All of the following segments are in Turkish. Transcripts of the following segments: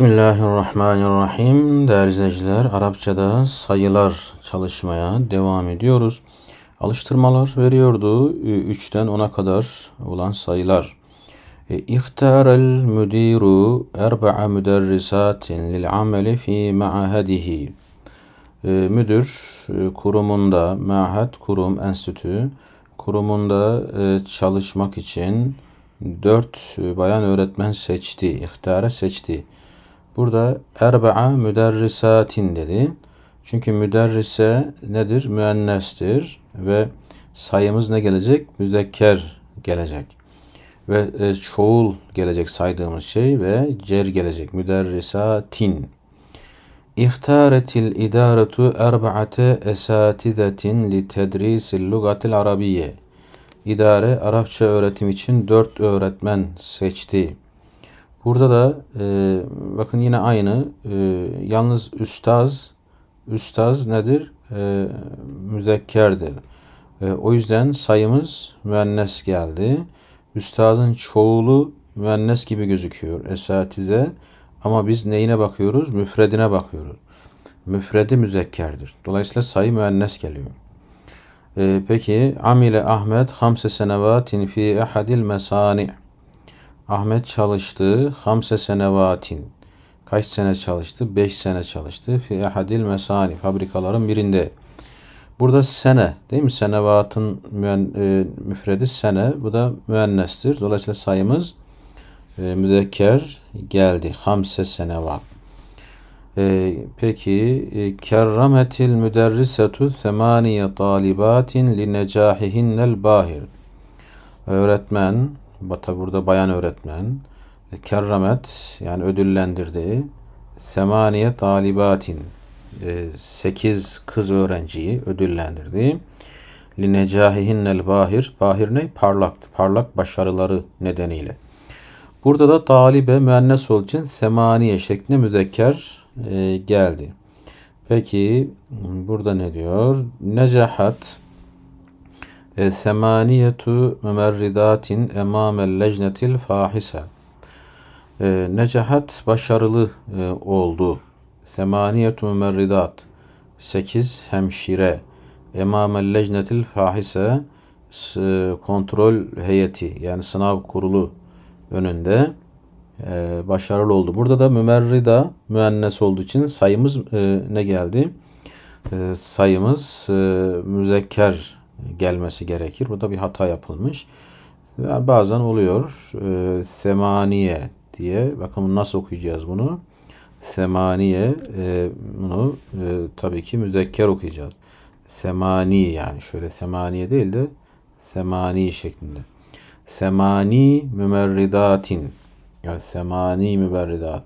Bismillahirrahmanirrahim. Değerli izleyiciler, Arapçada sayılar çalışmaya devam ediyoruz. Alıştırmalar veriyordu. 3'ten e, 10'a kadar olan sayılar. E, el müdiru erba'a müderrisatin lil ameli fi ma'hadihi. E, müdür kurumunda, ma'had kurum enstitü kurumunda çalışmak için dört bayan öğretmen seçti, ihtara seçti. Burada erba'a müderrisatin dedi. Çünkü müderrise nedir? Müennestir ve sayımız ne gelecek? Müdekker gelecek. Ve e, çoğul gelecek saydığımız şey ve cer gelecek. Müderrisatin. İhtaretil idaretu erba'ate esatizetin li tedrisil lugatil arabiye. İdare Arapça öğretim için dört öğretmen seçti. Burada da e, bakın yine aynı. E, yalnız üstaz, üstaz nedir? E, müzekkerdir. E, o yüzden sayımız müennes geldi. Üstazın çoğulu müennes gibi gözüküyor esatize. Ama biz neyine bakıyoruz? Müfredine bakıyoruz. Müfredi müzekkerdir. Dolayısıyla sayı müennes geliyor. E, peki amile Ahmet hamse senevatin fi ehadil mesani' Ahmet çalıştı hamse senevatin. Kaç sene çalıştı? Beş sene çalıştı. Fi ehadil mesani fabrikaların birinde. Burada sene değil mi? Senevatın müen, e, müfredi sene. Bu da müennestir. Dolayısıyla sayımız e, müzekker geldi. Hamse senevat. E, peki e, kerrametil müderrisetu semaniye talibatin li necahihinnel bahir. Öğretmen Bata burada bayan öğretmen. Kerramet yani ödüllendirdiği semaniye talibatin 8 e, kız öğrenciyi ödüllendirdi. Linecahihinnel bahir. Bahir ne? Parlaktı. Parlak başarıları nedeniyle. Burada da talibe müennes olduğu için semaniye şeklinde müzekker e, geldi. Peki burada ne diyor? Necahat e, semaniyetu mümerridatin emamel lecnetil fahise. E, necahat başarılı e, oldu. Semaniyetu mümerridat. Sekiz hemşire. Emamel lecnetil fahise. Kontrol heyeti yani sınav kurulu önünde e, başarılı oldu. Burada da mümerrida müennes olduğu için sayımız ne geldi? sayımız e, müzekker Hani gelmesi gerekir. Burada bir hata yapılmış. Yani bazen oluyor. E, semaniye diye. Bakın nasıl okuyacağız bunu? Semaniye e, bunu e, tabii ki müzekker okuyacağız. Semani yani şöyle semaniye değil de semani şeklinde. Semani mümerridatin. Yani semani mümerridat.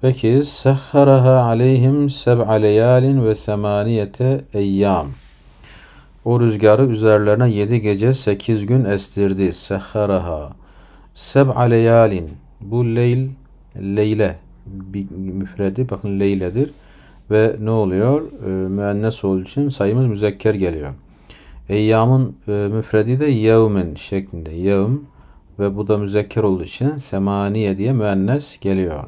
Peki sehharaha aleyhim seb'a leyalin ve semaniyete eyyam. O rüzgarı üzerlerine yedi gece sekiz gün estirdi. Sehharaha. Seb'a leyalin. Bu leyl, leyle. Bir müfredi. Bakın leyledir. Ve ne oluyor? E, müennes olduğu için sayımız müzekker geliyor. Eyyamın e, müfredi de yevmin şeklinde. Yevm ve bu da müzekker olduğu için semaniye diye müennes geliyor.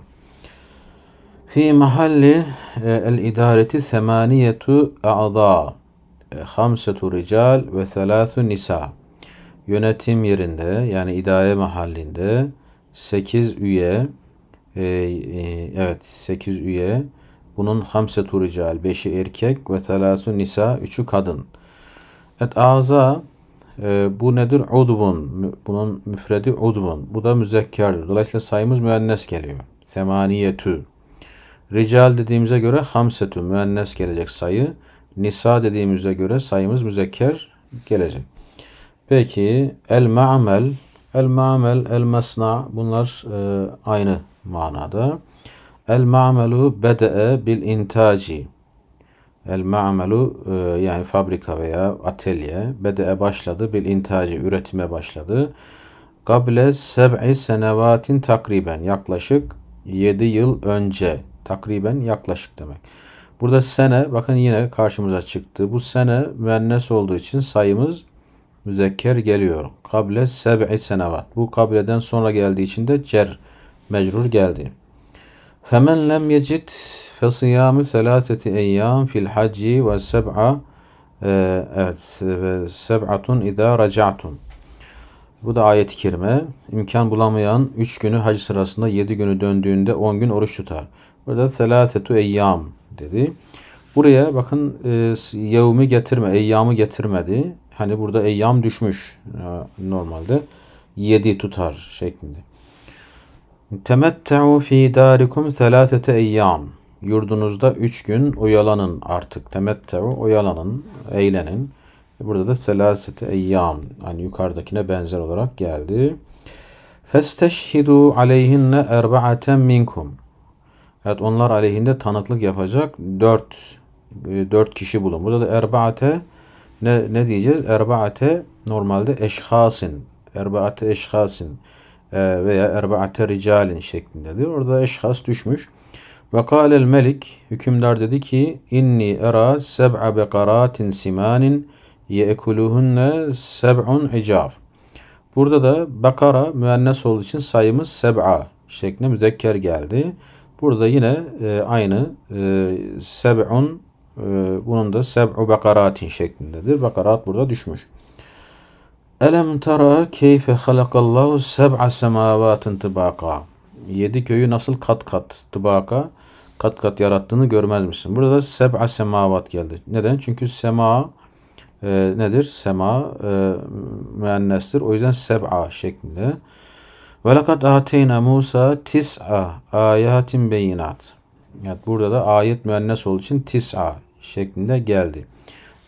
Fi mahalli e, el idareti semaniyetu a'da hamsetu rical ve thelâthu nisa. Yönetim yerinde yani idare mahallinde 8 üye e, e, evet 8 üye bunun hamsetu rical 5'i erkek ve thelâthu nisa 3'ü kadın. Et aza e, bu nedir? Udbun. Bunun müfredi udbun. Bu da müzekkerdir. Dolayısıyla sayımız müennes geliyor. Semaniyetü. Rical dediğimize göre hamsetü müennes gelecek sayı. Nisa dediğimize göre sayımız müzekker gelecek. Peki el ma'mel, el ma'mel, el masna bunlar e, aynı manada. El ma'melu bede'e bil intaci. El ma'melu e, yani fabrika veya atölye. Bede'e başladı bil intaci üretime başladı. Kable seb'i senevatin takriben yaklaşık 7 yıl önce. Takriben yaklaşık demek. Burada sene bakın yine karşımıza çıktı. Bu sene müennes olduğu için sayımız müzekker geliyor. Kable seb'i senevat. Bu kableden sonra geldiği için de cer mecrur geldi. Femen lem yecid fe siyamu selaseti eyyam fil hacci ve seb'a e, evet ve seb'atun idâ raca'tun. Bu da ayet-i kerime. İmkan bulamayan 3 günü hac sırasında 7 günü döndüğünde 10 gün oruç tutar. Burada selasetu eyyam dedi. Buraya bakın e, yevmi getirme, eyyamı getirmedi. Hani burada eyyam düşmüş e, normalde. Yedi tutar şeklinde. Temettu fi darikum selasete eyyam. Yurdunuzda üç gün oyalanın artık. Temettu oyalanın, eğlenin. Burada da selasete eyyam. Hani yukarıdakine benzer olarak geldi. Festeşhidu aleyhinne erba'aten minkum. Evet onlar aleyhinde tanıklık yapacak 4 4 e, kişi bulun. Burada da erbaate ne, ne diyeceğiz? Erbaate normalde eşhasin. Erbaate eşhasin e, veya erbaate ricalin şeklindedir. Orada eşhas düşmüş. Ve kâlel melik hükümdar dedi ki inni era seb'a bekaratin simanin yeekuluhunne seb'un icaf. Burada da bakara müennes olduğu için sayımız seb'a şeklinde müzekker geldi. Burada yine e, aynı e, seb'un e, bunun da seb'u bakaratin şeklindedir. Bakarat burada düşmüş. Elem tara keyfe halakallahu seb'a semavatin tıbaka. Yedi köyü nasıl kat kat tıbaka kat kat yarattığını görmez misin? Burada seb'a semavat geldi. Neden? Çünkü sema e, nedir? Sema e, müennestir. O yüzden seb'a şeklinde ve lekad ateyna Musa tis'a ayatin beyinat. Yani burada da ayet müennes olduğu için tis'a şeklinde geldi.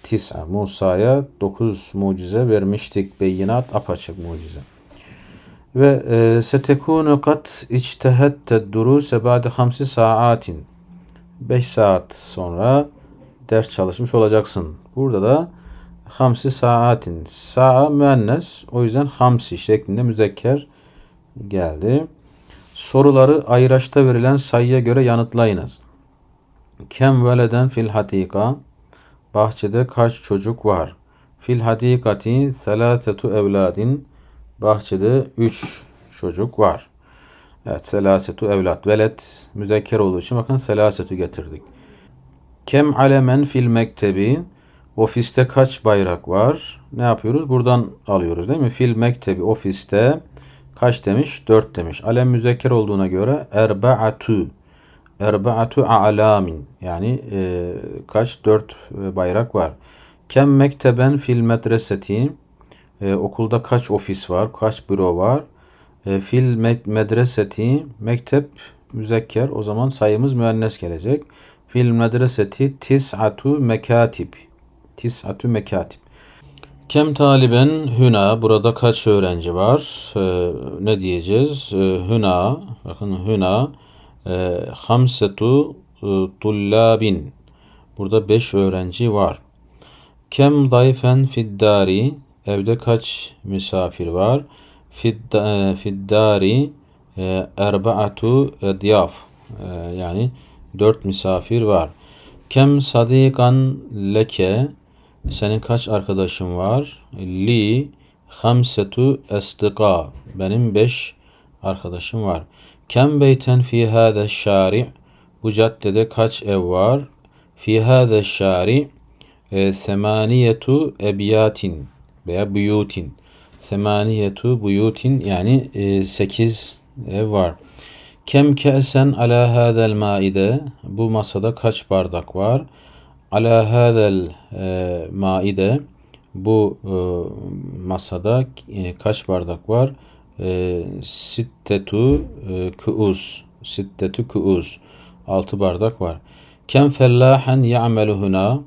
Tis'a Musa'ya dokuz mucize vermiştik. Beyinat apaçık mucize. Ve e, setekunu kat içtehette duruse ba'de hamsi saatin. Beş saat sonra ders çalışmış olacaksın. Burada da hamsi saatin. Sa'a müennes. O yüzden hamsi şeklinde müzekker geldi. Soruları ayraçta verilen sayıya göre yanıtlayınız. Kem veleden fil hatika bahçede kaç çocuk var? Fil hadikati selasetu evladin bahçede üç çocuk var. Evet selasetu evlat. Velet müzekker olduğu için bakın selasetu getirdik. Kem alemen fil mektebi ofiste kaç bayrak var? Ne yapıyoruz? Buradan alıyoruz değil mi? Fil mektebi ofiste Kaç demiş? 4 demiş. Alem müzekker olduğuna göre erbaatu. Erbaatu alamin. Yani e, kaç? 4 e, bayrak var. Kem mekteben fil medreseti. E, okulda kaç ofis var? Kaç büro var? E, fil medreseti. Mektep müzekker. O zaman sayımız müennes gelecek. Fil medreseti tis'atu mekatib. Tis'atu mekatip. Kem taliben hüna burada kaç öğrenci var? Ee, ne diyeceğiz? Ee, hüna bakın hüna e, hamsetu e, tullabin burada beş öğrenci var. Kem dayfen fiddari evde kaç misafir var? Fidda, e, fiddari e, erbaatu diyaf e, yani dört misafir var. Kem sadikan leke senin kaç arkadaşın var? Li hamsetu estika. Benim beş arkadaşım var. Kem beyten fi hada şari. Bu caddede kaç ev var? Fi hada şari. E, Semaniyetu ebyatin veya buyutin. Semaniyetu buyutin yani e, sekiz ev var. Kem ke'sen ala hâzel maide. Bu masada kaç bardak var? ala hadel e, maide bu e, masada e, kaç bardak var? E, sittetu e, kuuz sittetu kuuz altı bardak var. Kem fellahen ya'melu huna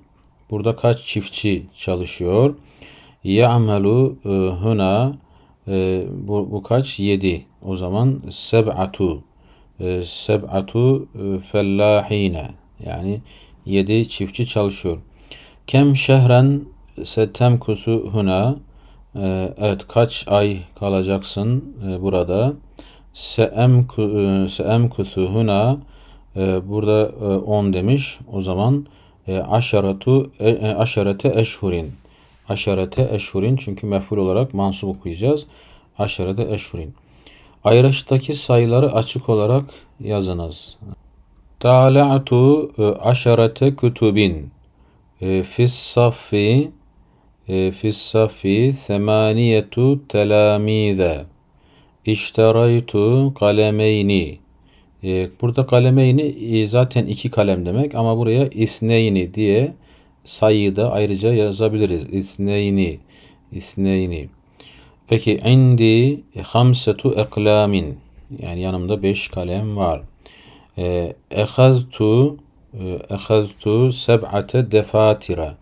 burada kaç çiftçi çalışıyor? Ya'melu huna e, bu, bu kaç? Yedi. O zaman seb'atu e, seb'atu fellahine yani 7 çiftçi çalışıyor. Kem şehren setemkusu huna ee, Evet kaç ay kalacaksın e, burada? Seemkusu e, huna e, burada 10 demiş. O zaman aşaratu aşarete eşhurin. Aşarete eşhurin çünkü meful olarak mansub okuyacağız. Aşarete eşhurin. Ayraçtaki sayıları açık olarak yazınız. Tala'tu e, aşarete kütübin e, fis saffi e, fis saffi semaniyetu telamide işteraytu kalemeyni Burada kalemeyni zaten iki kalem demek ama buraya isneyni diye sayıda ayrıca yazabiliriz. İsneyni, isneyni. Peki indi hamsetu eklamin yani yanımda beş kalem var. Ehaztu ehaztu seb'ate defatira.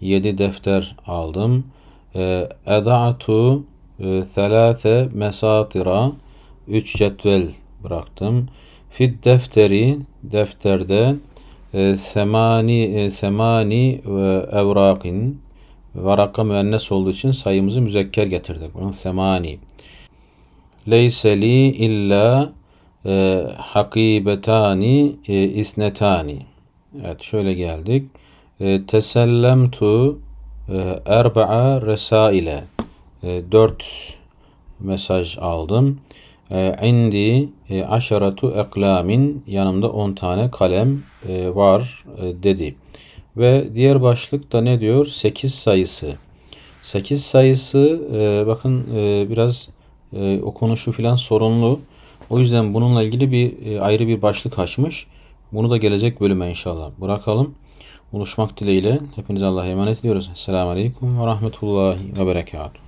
Yedi defter aldım. E, Eda'tu e, thelâthe mesatira. Üç cetvel bıraktım. Fid defteri defterde e, semani semani evrakin varaka müennes olduğu için sayımızı müzekker getirdik. Bunun Semani. Leyseli illa e, hakibetani e, isnetani. Evet şöyle geldik. E, tesellemtu e, erba'a resaile. E, dört mesaj aldım. E, indi e, aşaratu eklamin yanımda on tane kalem e, var e, dedi. Ve diğer başlık da ne diyor? Sekiz sayısı. Sekiz sayısı e, bakın e, biraz e, okunuşu filan sorunlu. O yüzden bununla ilgili bir e, ayrı bir başlık açmış. Bunu da gelecek bölüme inşallah bırakalım. Buluşmak dileğiyle hepinize Allah'a emanet ediyoruz. Selamun Aleyküm ve Rahmetullahi ve Berekatuhu.